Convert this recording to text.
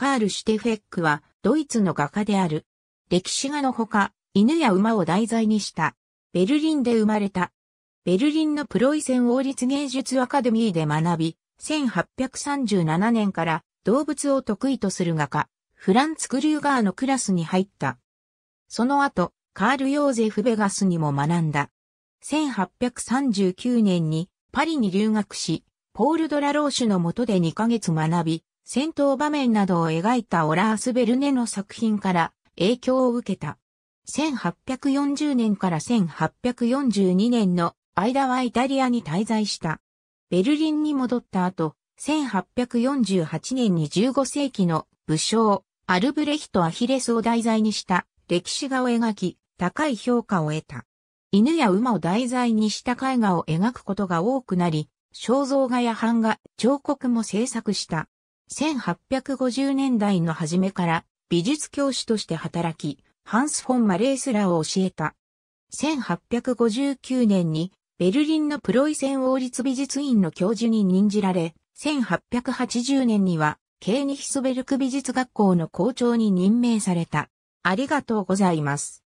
カール・シュテフェックはドイツの画家である。歴史画のほか、犬や馬を題材にした。ベルリンで生まれた。ベルリンのプロイセン王立芸術アカデミーで学び、1837年から動物を得意とする画家、フランツ・クリューガーのクラスに入った。その後、カール・ヨーゼフ・ベガスにも学んだ。1839年にパリに留学し、ポール・ドラローシュの下で2ヶ月学び、戦闘場面などを描いたオラース・ベルネの作品から影響を受けた。1840年から1842年の間はイタリアに滞在した。ベルリンに戻った後、1848年に15世紀の武将、アルブレヒト・アヒレスを題材にした歴史画を描き、高い評価を得た。犬や馬を題材にした絵画を描くことが多くなり、肖像画や版画、彫刻も制作した。1850年代の初めから美術教師として働き、ハンス・フォン・マレースらを教えた。1859年にベルリンのプロイセン王立美術院の教授に任じられ、1880年にはケーニヒスベルク美術学校の校長に任命された。ありがとうございます。